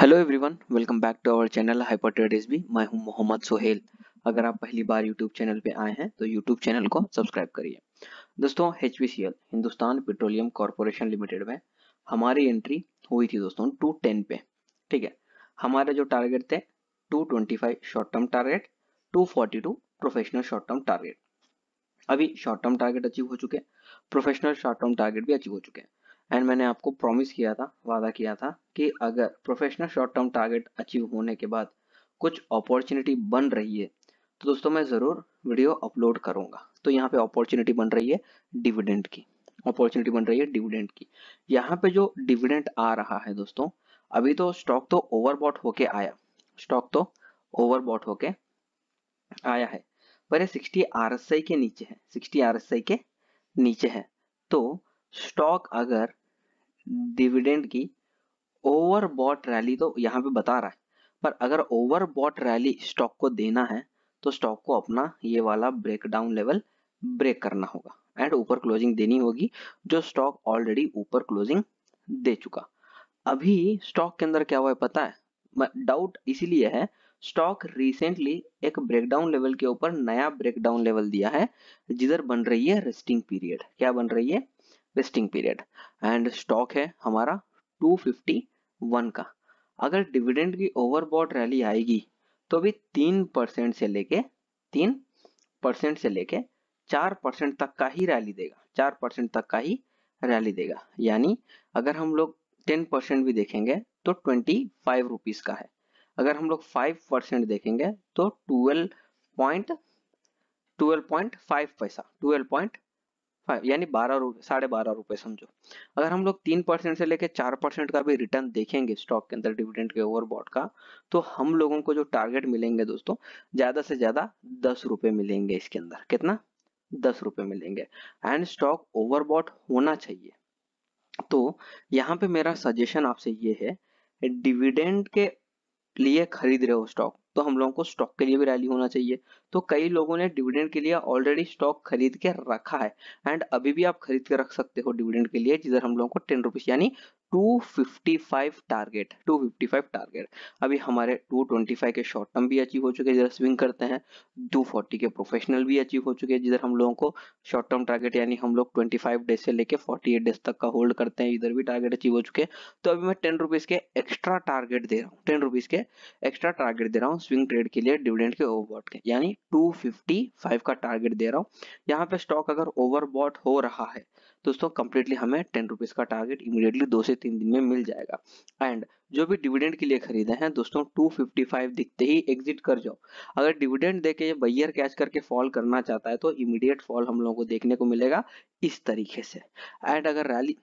hello everyone welcome back to our channel hyper trade S मैं हूं मोहम्मद सोहेल अगर आप पहली बार यूट्यूब चैनल पे आए हैं तो यूट्यूब चैनल को सब्सक्राइब करिए दोस्तों H Hindustan petroleum corporation limited में हमारी एंट्री हुई थी दोस्तों टू टेन पे ठीक है हमारे जो टारगेट थे two twenty five short term target two forty two professional short term target अभी शॉर्ट टर्म टारगेट अचीव हो चुके हैं प्रोफेशनल शॉर्ट टर्म टारगेट भी अचीव हो चुके हैं एंड मैंने आपको प्रॉमिस किया था वादा किया था कि अगर professional short term target achieve होने के बाद कुछ अपॉर्चुनिटी बन रही है तो दोस्तों मैं ज़रूर वीडियो अपलोड करूंगा तो यहाँ पे अपॉर्चुनिटी बन रही है डिविडेंट की अपॉर्चुनिटी बन रही है डिविडेंट की यहाँ पे जो डिविडेंट आ रहा है दोस्तों अभी तो स्टॉक तो ओवरबॉट होके आया स्टॉक तो ओवरबॉट होके आया है पर ये 60 आरएसआई के नीचे है 60 आरएसआई के नीचे है तो स्टॉक अगर डिविडेंड की ओवर बॉट रैली तो यहां पे बता रहा है पर अगर ओवर बॉट रैली स्टॉक को देना है तो स्टॉक को अपना ये वाला ब्रेकडाउन लेवल ब्रेक करना होगा एंड ऊपर क्लोजिंग देनी होगी जो स्टॉक ऑलरेडी ऊपर क्लोजिंग दे चुका अभी स्टॉक के अंदर क्या हुआ है पता है डाउट इसीलिए है स्टॉक रिसेंटली एक ब्रेकडाउन लेवल के ऊपर नया ब्रेकडाउन लेवल दिया है जिधर बन रही है रेस्टिंग पीरियड क्या बन रही है वेस्टिंग पीरियड एंड स्टॉक है हमारा 251 का अगर डिविडेंड की ओवरबॉट रैली आएगी तो अभी तीन परसेंट से लेके तीन परसेंट से लेके चार परसेंट तक का ही रैली देगा चार परसेंट तक का ही रैली देगा यानी अगर हम लोग टेन परसेंट भी देखेंगे तो ट्वेंटी फाइव रुपीज का है अगर हम लोग फाइव परसेंट देखेंगे तो twelve point twelve point five पैसा ट्वेल्व पॉइंट फाइव यानी बारह रुपए साढ़े बारह रुपए समझो अगर हम लोग तीन परसेंट से लेकर चार परसेंट का भी रिटर्न देखेंगे स्टॉक के अंदर डिविडेंड के ओवरबॉड का तो हम लोगों को जो टारगेट मिलेंगे दोस्तों ज्यादा से ज्यादा दस रुपए मिलेंगे इसके अंदर कितना दस रुपए मिलेंगे एंड स्टॉक ओवरबॉट होना चाहिए तो यहाँ पे मेरा सजेशन आपसे ये है डिविडेंड के लिए खरीद रहे हो स्टॉक तो हम लोगों को स्टॉक के लिए भी रैली होना चाहिए तो कई लोगों ने डिविडेंड के लिए ऑलरेडी स्टॉक खरीद के रखा है एंड अभी भी आप खरीद के रख सकते हो डिविडेंड के लिए जिधर हम लोगों को टेन रुपीज यानी 255 टारगेट 255 टारगेट अभी हमारे 225 के शॉर्ट टर्म भी अचीव हो चुके हैं जिधर स्विंग करते हैं 240 के प्रोफेशनल भी अचीव हो चुके हैं जिधर हम लोगों को शॉर्ट टर्म टारगेट यानी हम लोग 25 डेज से लेके 48 डेज तक का होल्ड करते हैं इधर भी टारगेट अचीव हो चुके हैं तो अभी मैं टेन रुपीज के एक्स्ट्रा टारगेट दे रहा हूँ टेन रुपीज के एक्स्ट्रा टारगेट दे रहा हूँ स्विंग ट्रेड के लिए डिविडेंड के ओवरबॉट के यानी टू का टारगेट दे रहा हूँ यहाँ पे स्टॉक अगर ओवरबॉट हो रहा है दोस्तों कंप्लीटली हमें टेन रुपीज का टारगेट इमीडिएटली दो से तीन दिन में मिल जाएगा एंड जो भी डिविडेंड के लिए खरीदे हैं दोस्तों 255 दिखते ही एग्जिट कर जाओ अगर डिविडेंड दे के बैयर कैच करके फॉल करना चाहता है तो इमीडिएट फॉल हम लोगों को देखने को मिलेगा इस तरीके से एंड अगर रैली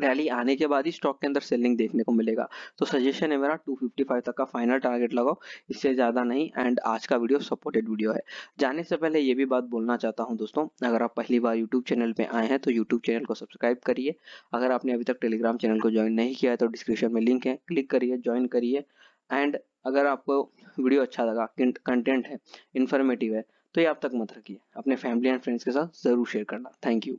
रैली आने के बाद ही स्टॉक के अंदर सेलिंग देखने को मिलेगा तो सजेशन है मेरा 255 तक का फाइनल टारगेट लगाओ इससे ज़्यादा नहीं एंड आज का वीडियो सपोर्टेड वीडियो है जाने से पहले ये भी बात बोलना चाहता हूँ दोस्तों अगर आप पहली बार यूट्यूब चैनल पे आए हैं तो यूट्यूब चैनल को सब्सक्राइब करिए अगर आपने अभी तक टेलीग्राम चैनल को ज्वाइन नहीं किया है तो डिस्क्रिप्शन में लिंक है क्लिक करिए ज्वाइन करिए एंड अगर आपको वीडियो अच्छा लगा कंटेंट है इन्फॉर्मेटिव है तो ये आप तक मत रखिए अपने फैमिली एंड फ्रेंड्स के साथ ज़रूर शेयर करना थैंक यू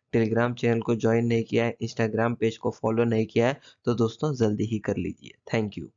टेलीग्राम चैनल को ज्वाइन नहीं किया है इंस्टाग्राम पेज को फॉलो नहीं किया है तो दोस्तों जल्दी ही कर लीजिए थैंक यू